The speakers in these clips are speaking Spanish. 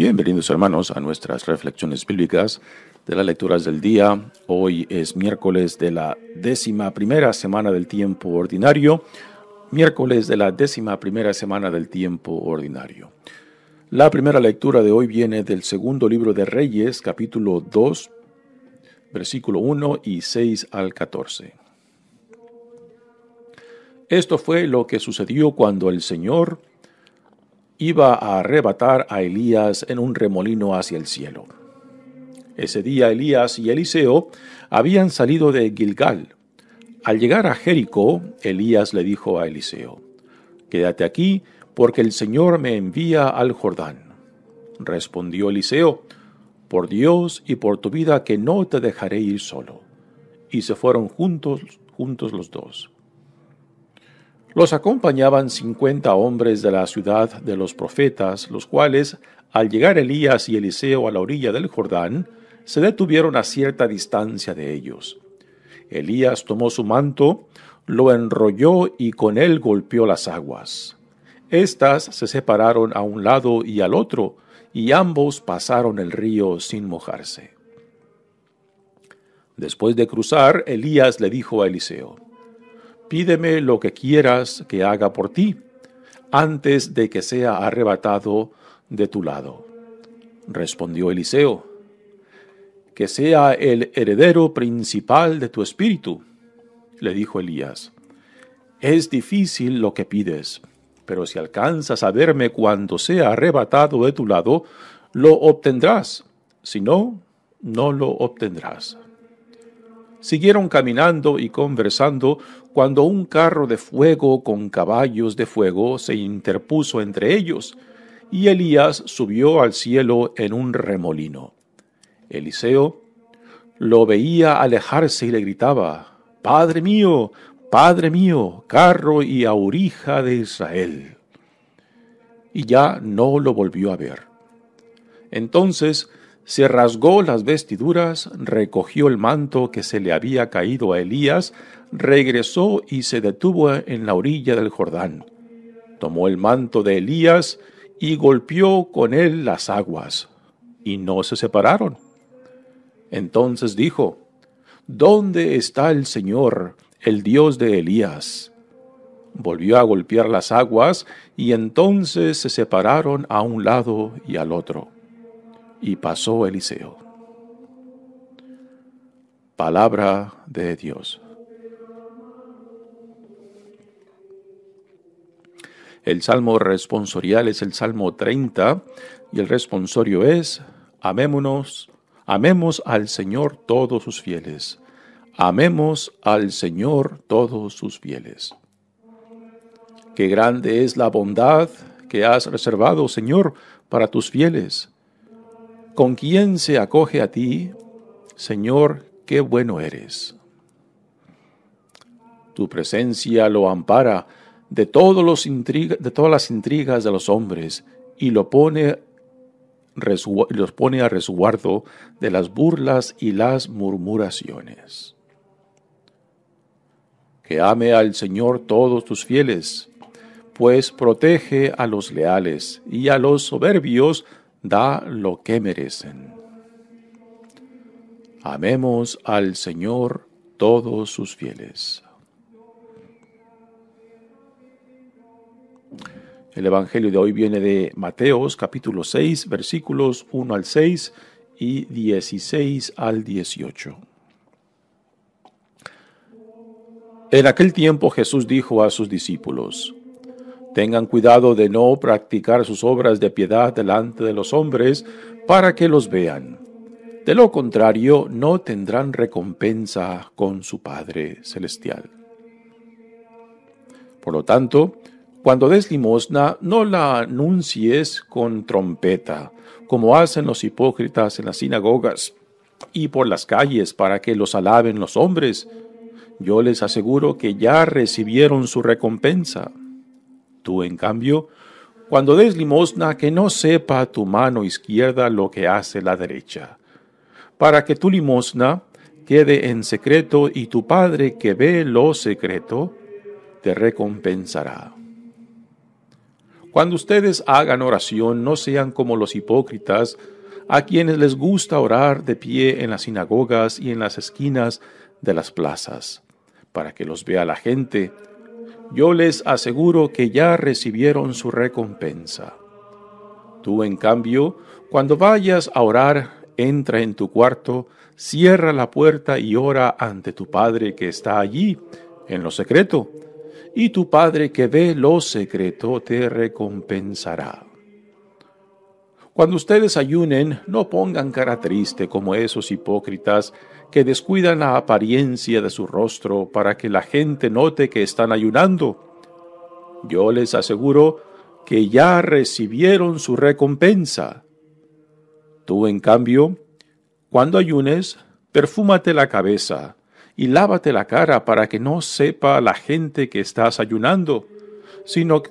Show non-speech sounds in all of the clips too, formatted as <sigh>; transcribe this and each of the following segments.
Bienvenidos hermanos a nuestras reflexiones bíblicas de las lecturas del día. Hoy es miércoles de la décima primera semana del tiempo ordinario. Miércoles de la décima primera semana del tiempo ordinario. La primera lectura de hoy viene del segundo libro de Reyes, capítulo 2, versículo 1 y 6 al 14. Esto fue lo que sucedió cuando el Señor iba a arrebatar a Elías en un remolino hacia el cielo. Ese día Elías y Eliseo habían salido de Gilgal. Al llegar a Jericó, Elías le dijo a Eliseo, Quédate aquí, porque el Señor me envía al Jordán. Respondió Eliseo, Por Dios y por tu vida que no te dejaré ir solo. Y se fueron juntos, juntos los dos. Los acompañaban cincuenta hombres de la ciudad de los profetas, los cuales, al llegar Elías y Eliseo a la orilla del Jordán, se detuvieron a cierta distancia de ellos. Elías tomó su manto, lo enrolló y con él golpeó las aguas. Estas se separaron a un lado y al otro, y ambos pasaron el río sin mojarse. Después de cruzar, Elías le dijo a Eliseo, pídeme lo que quieras que haga por ti, antes de que sea arrebatado de tu lado. Respondió Eliseo, que sea el heredero principal de tu espíritu, le dijo Elías. Es difícil lo que pides, pero si alcanzas a verme cuando sea arrebatado de tu lado, lo obtendrás, si no, no lo obtendrás. Siguieron caminando y conversando cuando un carro de fuego con caballos de fuego se interpuso entre ellos, y Elías subió al cielo en un remolino. Eliseo lo veía alejarse y le gritaba, Padre mío, Padre mío, carro y aurija de Israel. Y ya no lo volvió a ver. Entonces se rasgó las vestiduras, recogió el manto que se le había caído a Elías, regresó y se detuvo en la orilla del Jordán. Tomó el manto de Elías y golpeó con él las aguas, y no se separaron. Entonces dijo, ¿Dónde está el Señor, el Dios de Elías? Volvió a golpear las aguas, y entonces se separaron a un lado y al otro. Y pasó Eliseo. Palabra de Dios. El salmo responsorial es el salmo 30 y el responsorio es: Amémonos, amemos al Señor todos sus fieles. Amemos al Señor todos sus fieles. Qué grande es la bondad que has reservado, Señor, para tus fieles con quién se acoge a ti, Señor, qué bueno eres. Tu presencia lo ampara de, todas las intrigas de los hombres y lo pone, los pone a resguardo de las burlas y las murmuraciones. Que ame al Señor todos tus fieles, pues protege a los leales y a los soberbios da lo que merecen. Amemos al Señor todos sus fieles. El Evangelio de hoy viene de Mateos capítulo 6 versículos 1 al 6 y 16 al 18. En aquel tiempo Jesús dijo a sus discípulos, Tengan cuidado de no practicar sus obras de piedad delante de los hombres para que los vean. De lo contrario, no tendrán recompensa con su Padre Celestial. Por lo tanto, cuando des limosna, no la anuncies con trompeta, como hacen los hipócritas en las sinagogas y por las calles para que los alaben los hombres. Yo les aseguro que ya recibieron su recompensa. Tú, en cambio, cuando des limosna, que no sepa tu mano izquierda lo que hace la derecha, para que tu limosna quede en secreto y tu Padre que ve lo secreto, te recompensará. Cuando ustedes hagan oración, no sean como los hipócritas, a quienes les gusta orar de pie en las sinagogas y en las esquinas de las plazas, para que los vea la gente yo les aseguro que ya recibieron su recompensa. Tú, en cambio, cuando vayas a orar, entra en tu cuarto, cierra la puerta y ora ante tu Padre que está allí, en lo secreto, y tu Padre que ve lo secreto te recompensará. Cuando ustedes ayunen, no pongan cara triste como esos hipócritas que descuidan la apariencia de su rostro para que la gente note que están ayunando. Yo les aseguro que ya recibieron su recompensa. Tú, en cambio, cuando ayunes, perfúmate la cabeza y lávate la cara para que no sepa la gente que estás ayunando, sino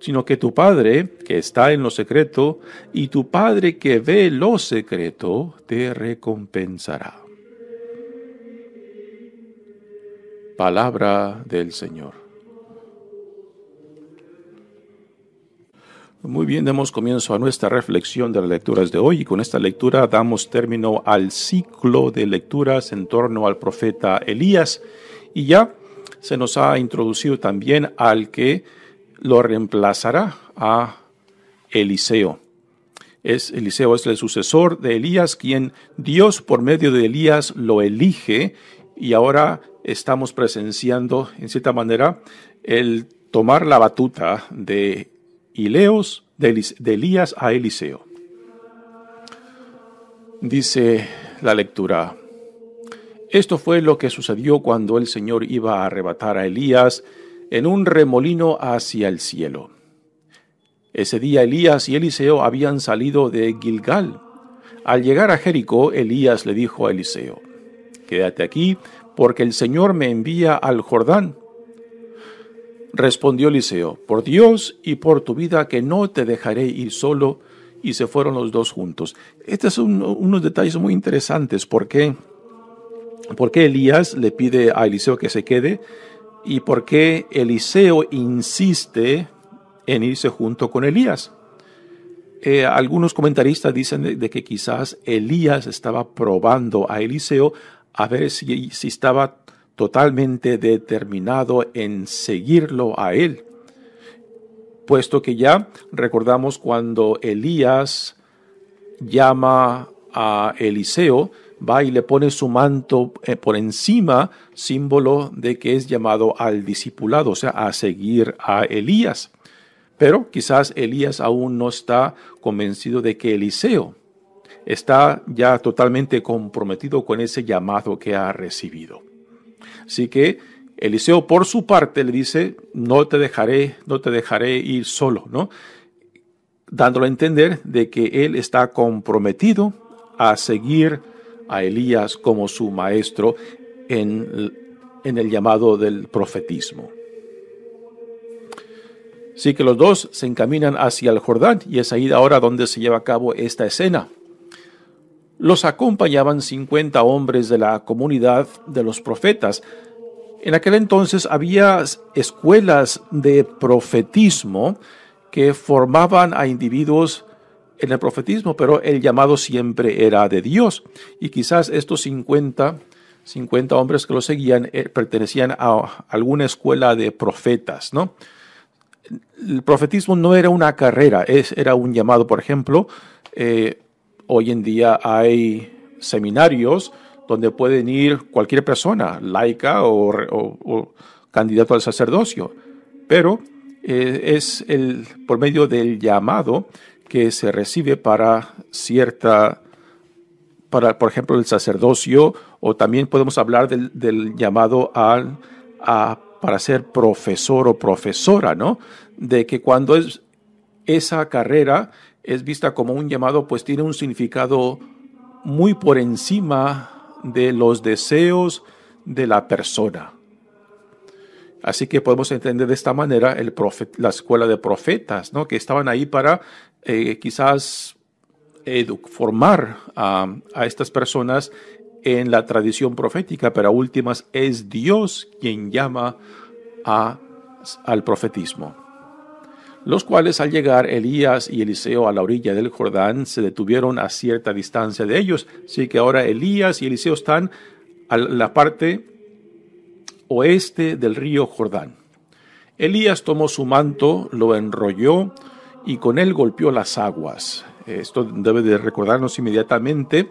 sino que tu Padre, que está en lo secreto, y tu Padre que ve lo secreto, te recompensará. Palabra del Señor. Muy bien, damos comienzo a nuestra reflexión de las lecturas de hoy y con esta lectura damos término al ciclo de lecturas en torno al profeta Elías y ya se nos ha introducido también al que lo reemplazará a Eliseo. Es, Eliseo es el sucesor de Elías, quien Dios por medio de Elías lo elige y ahora estamos presenciando, en cierta manera, el tomar la batuta de Ileos, de, Elías a Eliseo. Dice la lectura, esto fue lo que sucedió cuando el Señor iba a arrebatar a Elías en un remolino hacia el cielo. Ese día Elías y Eliseo habían salido de Gilgal. Al llegar a Jericó, Elías le dijo a Eliseo, Quédate aquí, porque el Señor me envía al Jordán. Respondió Eliseo, Por Dios y por tu vida que no te dejaré ir solo, y se fueron los dos juntos. Estos son unos detalles muy interesantes, ¿Por ¿Por porque Elías le pide a Eliseo que se quede y por qué Eliseo insiste en irse junto con Elías. Eh, algunos comentaristas dicen que quizás Elías estaba probando a Eliseo a ver si, si estaba totalmente determinado en seguirlo a él, puesto que ya recordamos cuando Elías llama a Eliseo, va y le pone su manto eh, por encima, símbolo de que es llamado al discipulado, o sea, a seguir a Elías. Pero quizás Elías aún no está convencido de que Eliseo está ya totalmente comprometido con ese llamado que ha recibido. Así que Eliseo por su parte le dice, no te dejaré, no te dejaré ir solo, ¿no? Dándole a entender de que él está comprometido a seguir a Elías como su maestro en, en el llamado del profetismo. Así que los dos se encaminan hacia el Jordán y es ahí ahora donde se lleva a cabo esta escena. Los acompañaban 50 hombres de la comunidad de los profetas. En aquel entonces había escuelas de profetismo que formaban a individuos en el profetismo, pero el llamado siempre era de Dios. Y quizás estos 50, 50 hombres que lo seguían eh, pertenecían a alguna escuela de profetas, ¿no? El profetismo no era una carrera, es, era un llamado. Por ejemplo, eh, hoy en día hay seminarios donde pueden ir cualquier persona, laica o, candidato al sacerdocio, pero eh, es el, por medio del llamado que se recibe para cierta, para por ejemplo el sacerdocio, o también podemos hablar del, llamado a, para ser profesor o profesora, ¿no? De que cuando es, esa carrera es vista como un llamado, pues tiene un significado muy por encima de los deseos de la persona. Así que podemos entender de esta manera el la escuela de profetas, ¿no? que estaban ahí para eh, quizás formar a, estas personas en la tradición profética, pero a últimas es Dios quien llama al profetismo. Los cuales al llegar Elías y Eliseo a la orilla del Jordán se detuvieron a cierta distancia de ellos. Así que ahora Elías y Eliseo están a la parte oeste del río Jordán. Elías tomó su manto, lo enrolló y con él golpeó las aguas. Esto debe de recordarnos inmediatamente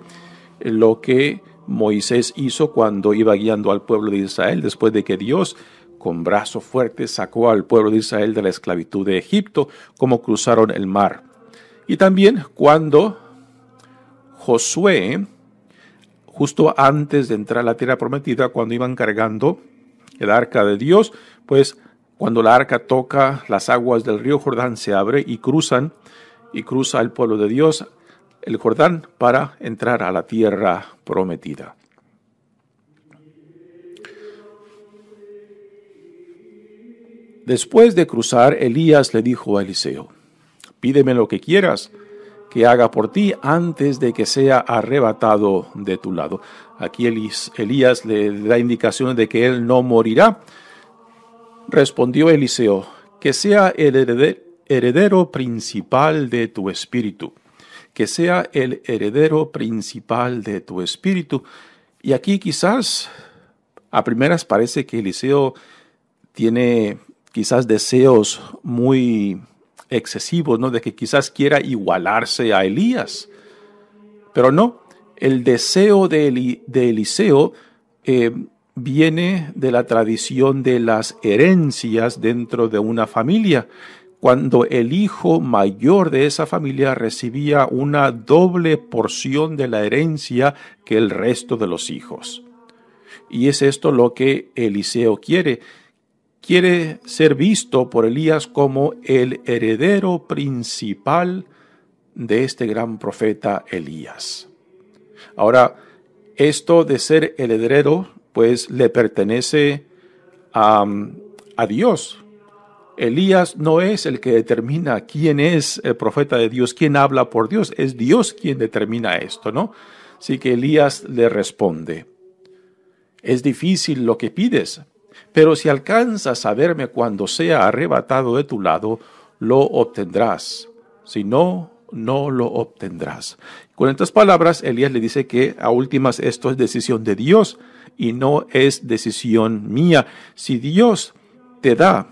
lo que Moisés hizo cuando iba guiando al pueblo de Israel después de que Dios con brazo fuerte sacó al pueblo de Israel de la esclavitud de Egipto, como cruzaron el mar. Y también cuando Josué, justo antes de entrar a la tierra prometida, cuando iban cargando el arca de Dios, pues cuando la arca toca las aguas del río Jordán se abre y cruzan y cruza el pueblo de Dios el Jordán para entrar a la tierra prometida. Después de cruzar, Elías le dijo a Eliseo, pídeme lo que quieras que haga por ti antes de que sea arrebatado de tu lado. Aquí Elías le da indicaciones de que él no morirá. Respondió Eliseo, que sea el heredero principal de tu espíritu, que sea el heredero principal de tu espíritu. Y aquí quizás a primeras parece que Eliseo tiene quizás deseos muy excesivos, ¿no? De que quizás quiera igualarse a Elías. Pero no, el deseo de, Eliseo eh, viene de la tradición de las herencias dentro de una familia. Cuando el hijo mayor de esa familia recibía una doble porción de la herencia que el resto de los hijos. Y es esto lo que Eliseo quiere quiere ser visto por Elías como el heredero principal de este gran profeta Elías. Ahora, esto de ser heredero, pues le pertenece a, a Dios. Elías no es el que determina quién es el profeta de Dios, quién habla por Dios, es Dios quien determina esto, ¿no? Así que Elías le responde, es difícil lo que pides, pero si alcanzas a verme cuando sea arrebatado de tu lado, lo obtendrás. Si no, no lo obtendrás. Con estas palabras, Elías le dice que a últimas esto es decisión de Dios y no es decisión mía. Si Dios te da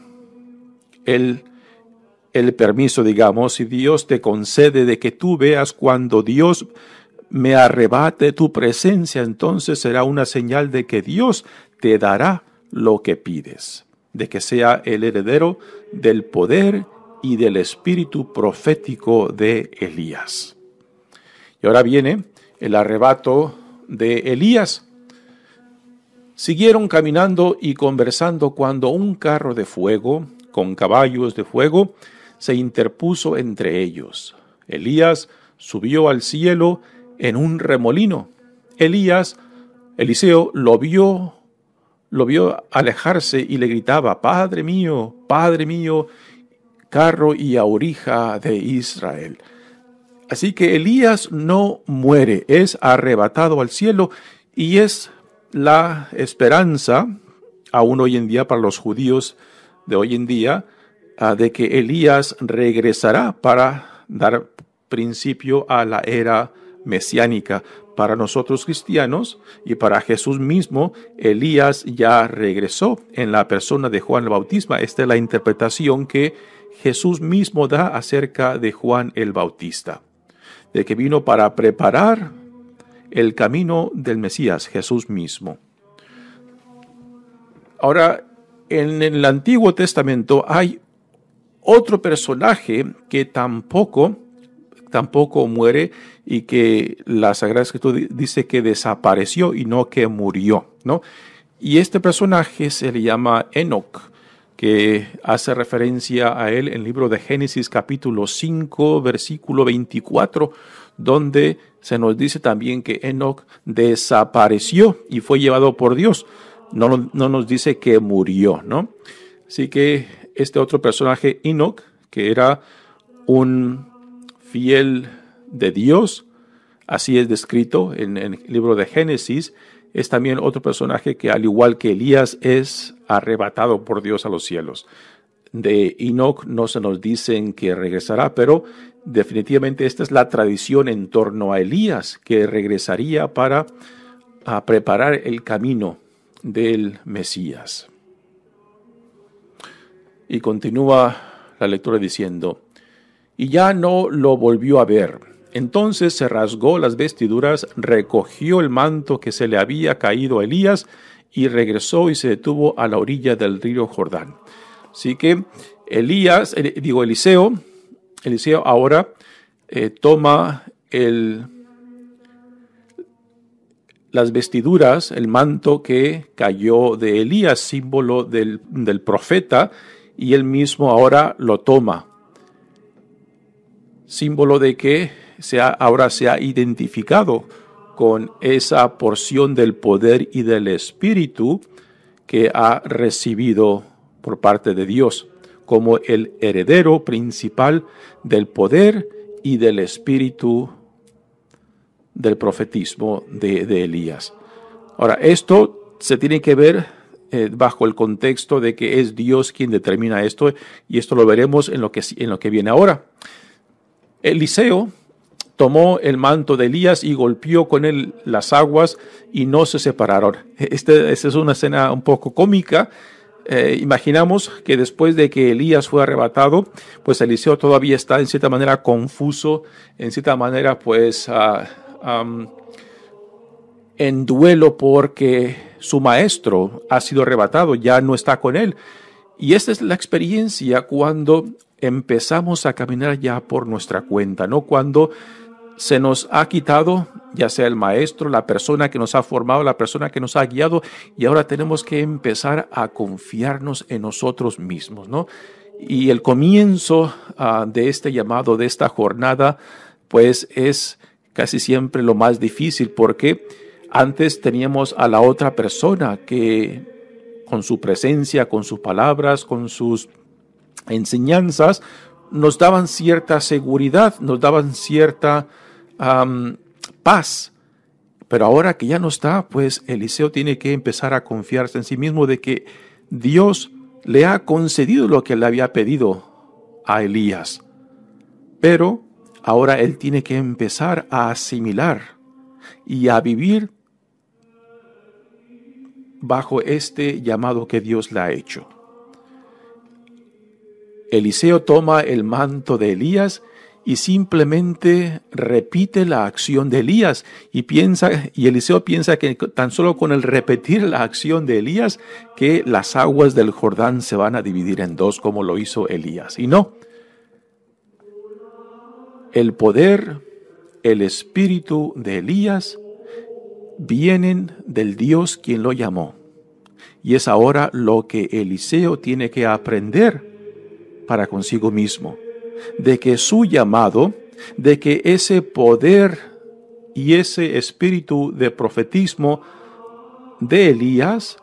el, el permiso, digamos, si Dios te concede de que tú veas cuando Dios me arrebate tu presencia, entonces será una señal de que Dios te dará lo que pides, de que sea el heredero del poder y del espíritu profético de Elías. Y ahora viene el arrebato de Elías. Siguieron caminando y conversando cuando un carro de fuego, con caballos de fuego, se interpuso entre ellos. Elías subió al cielo en un remolino. Elías, Eliseo, lo vio lo vio alejarse y le gritaba, Padre mío, Padre mío, carro y aurija de Israel. Así que Elías no muere, es arrebatado al cielo y es la esperanza, aún hoy en día para los judíos de hoy en día, ah, de que Elías regresará para dar principio a la era mesiánica, para nosotros cristianos y para Jesús mismo, Elías ya regresó en la persona de Juan el Bautista. Esta es la interpretación que Jesús mismo da acerca de Juan el Bautista, de que vino para preparar el camino del Mesías, Jesús mismo. Ahora, en el Antiguo Testamento hay otro personaje que tampoco tampoco muere y que la Sagrada Escritura dice que desapareció y no que murió, ¿no? Y este personaje se le llama Enoch, que hace referencia a él en el libro de Génesis capítulo 5, versículo 24, donde se nos dice también que Enoch desapareció y fue llevado por Dios. No, no nos dice que murió, ¿no? Así que este otro personaje, Enoch, que era un fiel de Dios, así es descrito en, el libro de Génesis, es también otro personaje que, al igual que Elías, es arrebatado por Dios a los cielos. De Enoch no se nos dicen que regresará, pero definitivamente esta es la tradición en torno a Elías, que regresaría para preparar el camino del Mesías. Y continúa la lectura diciendo, y ya no lo volvió a ver. Entonces se rasgó las vestiduras, recogió el manto que se le había caído a Elías y regresó y se detuvo a la orilla del río Jordán. Así que Elías, eh, digo Eliseo, Eliseo ahora eh, toma el, las vestiduras, el manto que cayó de Elías, símbolo del profeta, y él mismo ahora lo toma símbolo de que ahora se ha identificado con esa porción del poder y del espíritu que ha recibido por parte de Dios como el heredero principal del poder y del espíritu del profetismo de, Elías. Ahora, esto se tiene que ver eh, bajo el contexto de que es Dios quien determina esto y esto lo veremos en lo que, en lo que viene ahora. Eliseo tomó el manto de Elías y golpeó con él las aguas y no se separaron. E-, este, esta es una escena un poco cómica. Eh, imaginamos que después de que Elías fue arrebatado, pues Eliseo todavía está en cierta manera confuso, en cierta manera pues ah, en duelo porque su maestro ha sido arrebatado, ya no está con él. Y esta es la experiencia cuando empezamos a caminar ya por nuestra cuenta, ¿no? Cuando se nos ha quitado, ya sea el maestro, la persona que nos ha formado, la persona que nos ha guiado, y ahora tenemos que empezar a confiarnos en nosotros mismos, ¿no? Y el comienzo ah, de este llamado, de esta jornada, pues es casi siempre lo más difícil, porque antes teníamos a la otra persona que con su presencia, con sus palabras, con sus enseñanzas nos daban cierta seguridad, nos daban cierta paz. Pero ahora que ya no está, pues Eliseo tiene que empezar a confiarse en sí mismo de que Dios le ha concedido lo que le había pedido a Elías. Pero ahora él tiene que empezar a asimilar y a vivir bajo este llamado que Dios le ha hecho. Eliseo toma el manto de Elías y simplemente repite la acción de Elías y piensa y Eliseo piensa que tan solo con el repetir la acción de Elías que las aguas del Jordán se van a dividir en dos como lo hizo Elías y no el poder el espíritu de Elías vienen del Dios quien lo llamó y es ahora lo que Eliseo tiene que aprender para consigo mismo, de que su llamado, de que ese poder y ese espíritu de profetismo de Elías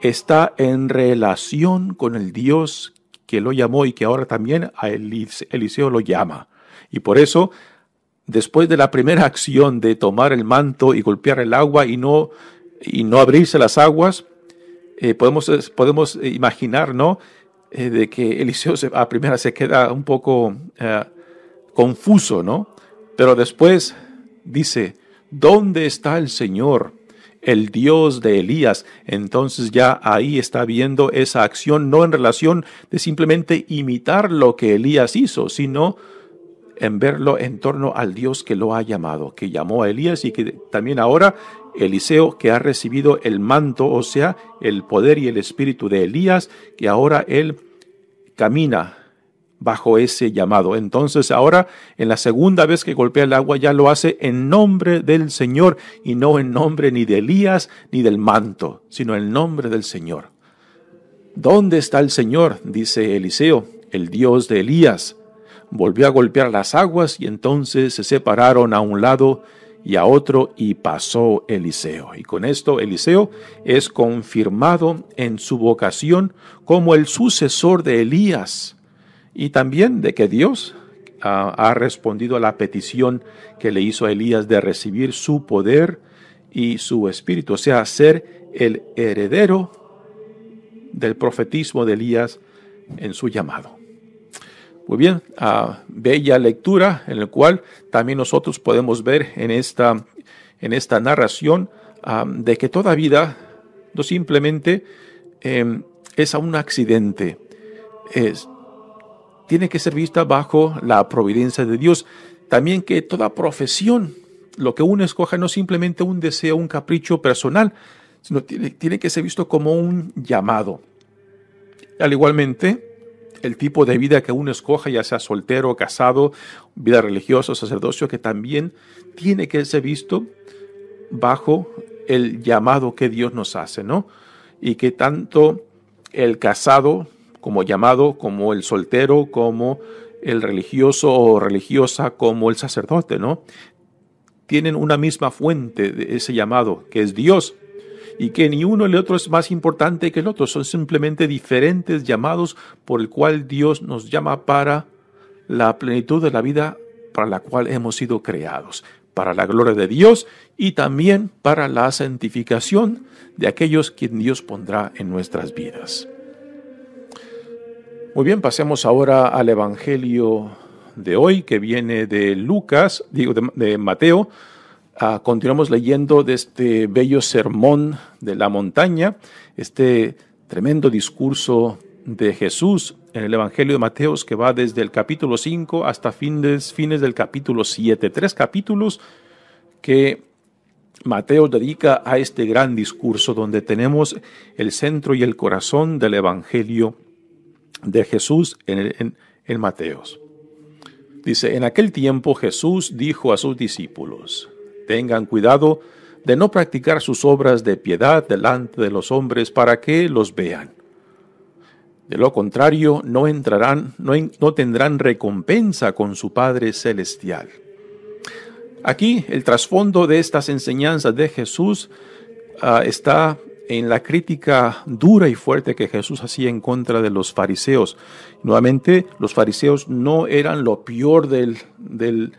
está en relación con el Dios que lo llamó y que ahora también a Eliseo lo llama. Y por eso, después de la primera acción de tomar el manto y golpear el agua y no, y no abrirse las aguas, eh, podemos, podemos imaginar, ¿no? Eh, de que Eliseo a primera se queda un poco eh, confuso, ¿no? Pero después dice, ¿dónde está el Señor? el Dios de Elías. Entonces ya ahí está viendo esa acción no en relación de simplemente imitar lo que Elías hizo, sino en verlo en torno al Dios que lo ha llamado, que llamó a Elías y que también ahora Eliseo, que ha recibido el manto, o sea, el poder y el espíritu de Elías, que ahora él camina bajo ese llamado. Entonces ahora, en la segunda vez que golpea el agua, ya lo hace en nombre del Señor y no en nombre ni de Elías ni del manto, sino en nombre del Señor. ¿Dónde está el Señor? dice Eliseo, el Dios de Elías volvió a golpear las aguas y entonces se separaron a un lado y a otro y pasó Eliseo. Y con esto Eliseo es confirmado en su vocación como el sucesor de Elías y también de que Dios ah, ha respondido a la petición que le hizo a Elías de recibir su poder y su espíritu, o sea, ser el heredero del profetismo de Elías en su llamado. Muy bien, a bella lectura en la cual también nosotros podemos ver en esta, en esta narración de que toda vida no simplemente em, es a un accidente, es, tiene que ser vista bajo la providencia de Dios. También que toda profesión, lo que uno escoja no simplemente un deseo, un capricho personal, sino tiene, tiene que ser visto como un llamado. Al igualmente, el tipo de vida que uno escoja, ya sea soltero, casado, vida religiosa, sacerdocio, que también tiene que ser visto bajo el llamado que Dios nos hace, ¿no? Y que tanto el casado como llamado, como el soltero, como el religioso o religiosa, como el sacerdote, ¿no? Tienen una misma fuente de ese llamado, que es Dios, y que ni uno ni otro es más importante que el otro, son simplemente diferentes llamados por el cual Dios nos llama para la plenitud de la vida para la cual hemos sido creados, para la gloria de Dios y también para la santificación de aquellos quien Dios pondrá en nuestras vidas. Muy bien, pasemos ahora al Evangelio de hoy que viene de Lucas, digo, de Mateo, Ah, continuamos leyendo de este bello sermón de la montaña, este tremendo discurso de Jesús en el Evangelio de Mateos que va desde el capítulo 5 hasta fines, fines del capítulo 7. Tres capítulos que Mateo dedica a este gran discurso donde tenemos el centro y el corazón del Evangelio de Jesús en, en Mateos. Dice, en aquel tiempo Jesús dijo a sus discípulos, tengan cuidado de no practicar sus obras de piedad delante de los hombres para que los vean. De lo contrario, no entrarán, no, no tendrán recompensa con su Padre celestial. Aquí el trasfondo de estas enseñanzas de Jesús ah, está en la crítica dura y fuerte que Jesús hacía en contra de los fariseos. Nuevamente, los fariseos no eran lo peor del, del,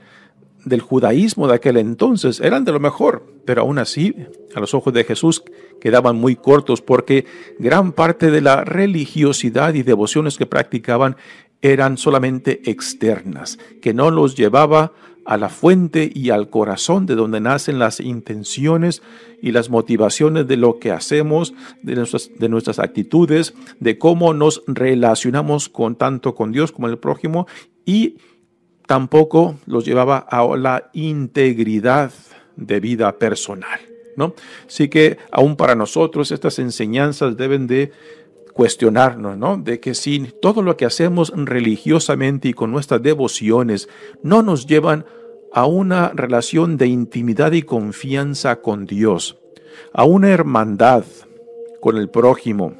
del judaísmo de aquel entonces eran de lo mejor, pero aún así, a los ojos de Jesús quedaban muy cortos porque gran parte de la religiosidad y devociones que practicaban eran solamente externas, que no los llevaba a la fuente y al corazón de donde nacen las intenciones y las motivaciones de lo que hacemos, de nuestras, de nuestras actitudes, de cómo nos relacionamos con tanto con Dios como el prójimo y tampoco los llevaba a la integridad de vida personal. ¿no? Así que aún para nosotros estas enseñanzas deben de cuestionarnos, ¿no? De que si todo lo que hacemos religiosamente y con nuestras devociones no nos llevan a una relación de intimidad y confianza con Dios, a una hermandad con el prójimo,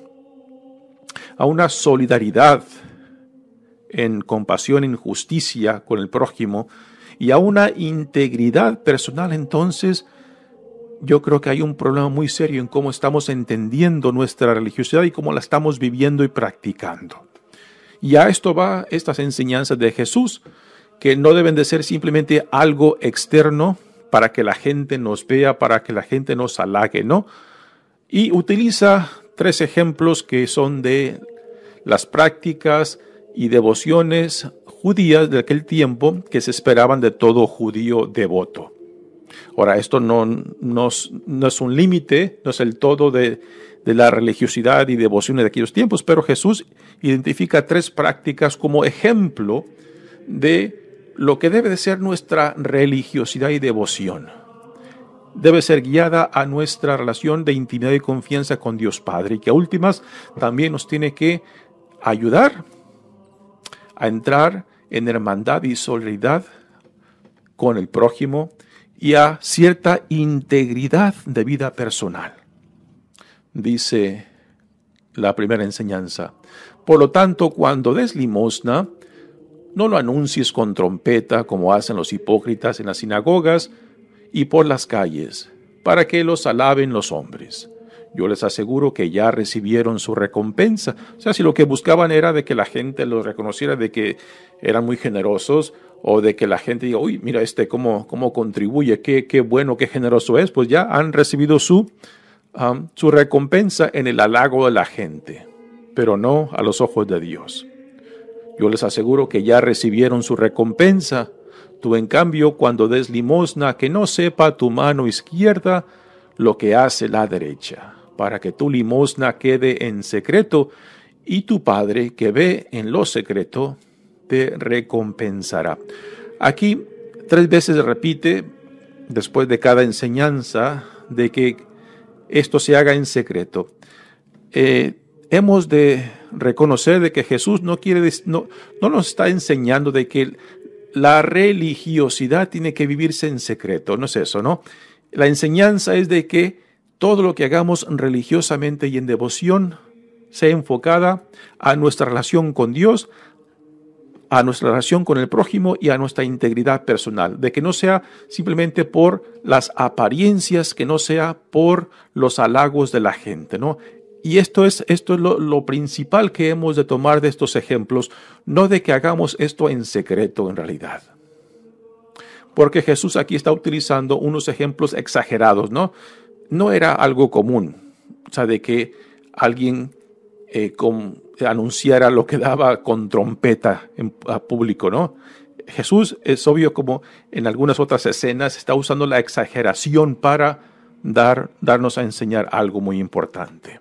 a una solidaridad en compasión, en justicia con el prójimo y a una integridad personal, entonces yo creo que hay un problema muy serio en cómo estamos entendiendo nuestra religiosidad y cómo la estamos viviendo y practicando. Y a esto va estas enseñanzas de Jesús, que no deben de ser simplemente algo externo para que la gente nos vea, para que la gente nos halague, ¿no? Y utiliza tres ejemplos que son de las prácticas y devociones judías de aquel tiempo que se esperaban de todo judío devoto. Ahora, esto no, no, es un límite, no es el todo de, de la religiosidad y devoción de aquellos tiempos, pero Jesús identifica tres prácticas como ejemplo de lo que debe de ser nuestra religiosidad y devoción. Debe ser guiada a nuestra relación de intimidad y confianza con Dios Padre, y que a últimas también nos tiene que ayudar a entrar en hermandad y solidaridad con el prójimo y a cierta integridad de vida personal. Dice la primera enseñanza. Por lo tanto, cuando des limosna, no lo anuncies con trompeta como hacen los hipócritas en las sinagogas y por las calles, para que los alaben los hombres yo les aseguro que ya recibieron su recompensa. O sea, si lo que buscaban era de que la gente los reconociera, de que eran muy generosos, o de que la gente diga, uy, mira este cómo, cómo contribuye, qué, qué bueno, qué generoso es, pues ya han recibido su, su recompensa en el halago de la gente, pero no a los ojos de Dios. Yo les aseguro que ya recibieron su recompensa. Tú en cambio, cuando des limosna, que no sepa tu mano izquierda lo que hace la derecha para que tu limosna quede en secreto, y tu Padre que ve en lo secreto, te recompensará. Aquí tres veces repite, después de cada enseñanza, de que esto se haga en secreto. Eh, hemos de reconocer de que Jesús no quiere no, no nos está enseñando de que la religiosidad tiene que vivirse en secreto, no es eso, ¿no? La enseñanza es de que todo lo que hagamos religiosamente y en devoción sea enfocada a nuestra relación con Dios, a nuestra relación con el prójimo y a nuestra integridad personal, de que no sea simplemente por las apariencias, que no sea por los halagos de la gente, ¿no? Y esto es, esto es lo, lo, principal que hemos de tomar de estos ejemplos, no de que hagamos esto en secreto en realidad. Porque Jesús aquí está utilizando unos ejemplos exagerados, ¿no? no era algo común, o sea, de que alguien eh, anunciara lo que daba con trompeta en, a público, ¿no? Jesús es obvio como en algunas otras escenas está usando la exageración para darnos a enseñar algo muy importante.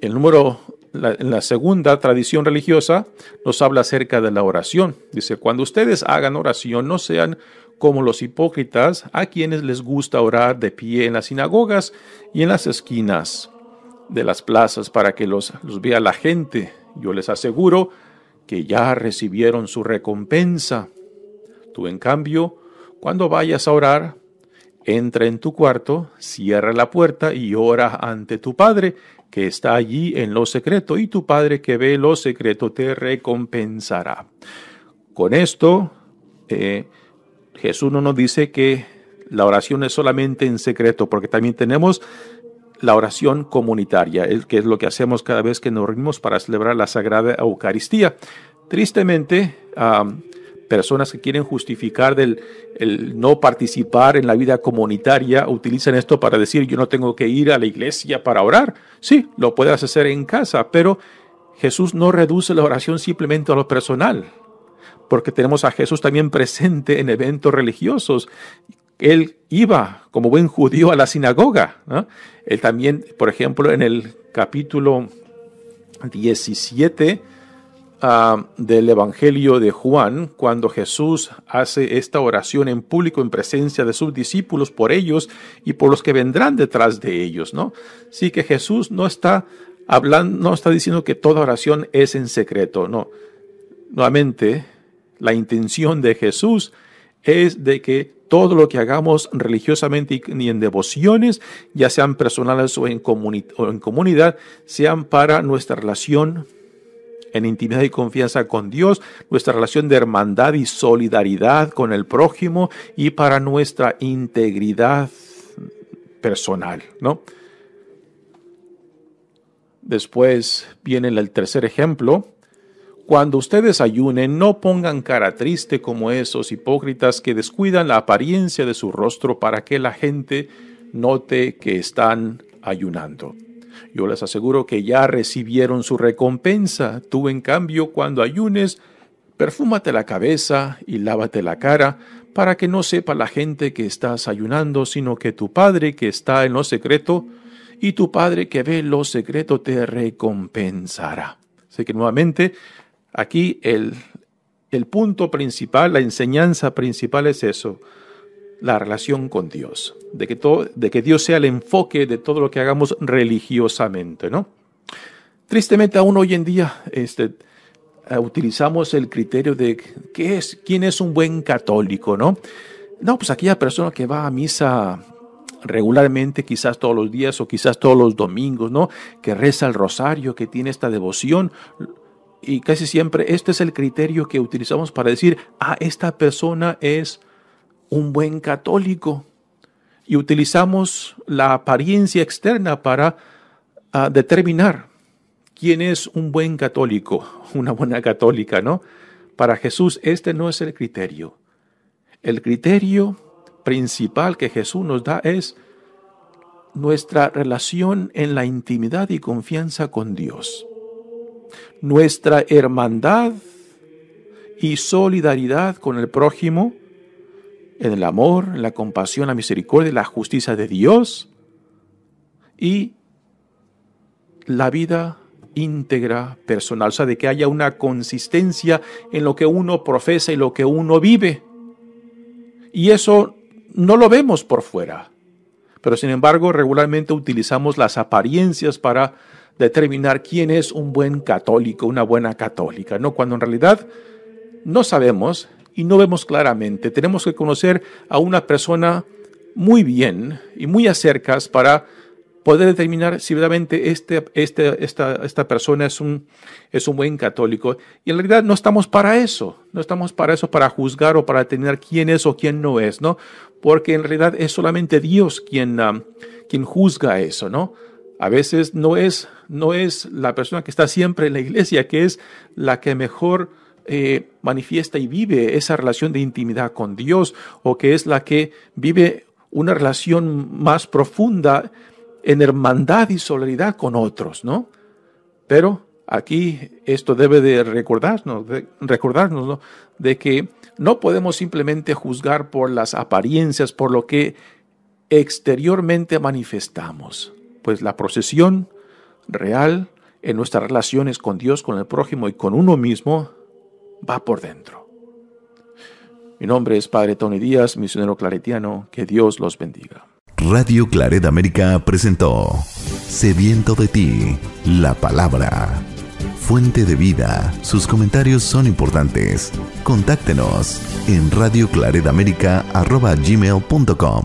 El número, en la segunda tradición religiosa nos habla acerca de la oración. Dice, cuando ustedes hagan oración, no sean como los hipócritas, a quienes les gusta orar de pie en las sinagogas y en las esquinas de las plazas para que los, vea la gente. Yo les aseguro que ya recibieron su recompensa. Tú, en cambio, cuando vayas a orar, entra en tu cuarto, cierra la puerta y ora ante tu Padre, que está allí en lo secreto, y tu Padre que ve lo secreto te recompensará. Con esto, eh, Jesús no nos dice que la oración es solamente en secreto, porque también tenemos la oración comunitaria, que es lo que hacemos cada vez que nos reunimos para celebrar la Sagrada Eucaristía. Tristemente, personas que quieren justificar del el no participar en la vida comunitaria utilizan esto para decir yo no tengo que ir a la iglesia para orar. Sí, lo puedes hacer en casa, pero Jesús no reduce la oración simplemente a lo personal porque tenemos a Jesús también presente en eventos religiosos. Él iba como buen judío a la sinagoga. Él también, por ejemplo, en el capítulo 17 ah, del Evangelio de Juan, cuando Jesús hace esta oración en público en presencia de sus discípulos por ellos y por los que vendrán detrás de ellos. ¿no? Sí que Jesús no está hablando, no está diciendo que toda oración es en secreto, no. Nuevamente, la intención de Jesús es de que todo lo que hagamos religiosamente y en devociones, ya sean personales o en, en comunidad, sean para nuestra relación en intimidad y confianza con Dios, nuestra relación de hermandad y solidaridad con el prójimo y para nuestra integridad personal, Después viene el tercer ejemplo, cuando ustedes ayunen, no pongan cara triste como esos hipócritas que descuidan la apariencia de su rostro para que la gente note que están ayunando. Yo les aseguro que ya recibieron su recompensa. Tú, en cambio, cuando ayunes, perfúmate la cabeza y lávate la cara, para que no sepa la gente que estás ayunando, sino que tu Padre que está en lo secreto, y tu Padre que ve lo secreto te recompensará. Así que nuevamente Aquí el, punto principal, la enseñanza principal es eso, la relación con Dios, de que, todo, de que Dios sea el enfoque de todo lo que hagamos religiosamente, ¿no? Tristemente aún hoy en día este, eh, utilizamos el criterio de es, quién es un buen católico, ¿no? No, pues aquella persona que va a misa regularmente, quizás todos los días o quizás todos los domingos, ¿no? Que reza el rosario, que tiene esta devoción y casi siempre este es el criterio que utilizamos para decir, ah, esta persona es un buen católico. Y utilizamos la apariencia externa para ah, determinar quién es un buen católico, <laughs> una buena católica, ¿no? Para Jesús este no es el criterio. El criterio principal que Jesús nos da es nuestra relación en la intimidad y confianza con Dios nuestra hermandad y solidaridad con el prójimo, en el amor, en la compasión, la misericordia, la justicia de Dios y la vida íntegra personal, o sea, de que haya una consistencia en lo que uno profesa y lo que uno vive. Y eso no lo vemos por fuera, pero sin embargo regularmente utilizamos las apariencias para determinar quién es un buen católico, una buena católica, ¿no? Cuando en realidad no sabemos y no vemos claramente. Tenemos que conocer a una persona muy bien y muy acercas para poder determinar si realmente este, este, esta, esta persona es un, es un buen católico. Y en realidad no estamos para eso, no estamos para eso, para juzgar o para determinar quién es o quién no es, ¿no? Porque en realidad es solamente Dios quien, ah, quien juzga eso, ¿no? A veces no es, no es la persona que está siempre en la iglesia, que es la que mejor eh, manifiesta y vive esa relación de intimidad con Dios, o que es la que vive una relación más profunda en hermandad y solidaridad con otros, ¿no? Pero aquí esto debe de recordarnos, de, recordarnos de que no podemos simplemente juzgar por las apariencias, por lo que exteriormente manifestamos pues la procesión real en nuestras relaciones con Dios, con el prójimo y con uno mismo va por dentro. Mi nombre es Padre Tony Díaz, misionero claretiano. Que Dios los bendiga. Radio Claret América presentó Sediento de ti, la palabra. Fuente de vida, sus comentarios son importantes. Contáctenos en radioclaretamérica.com.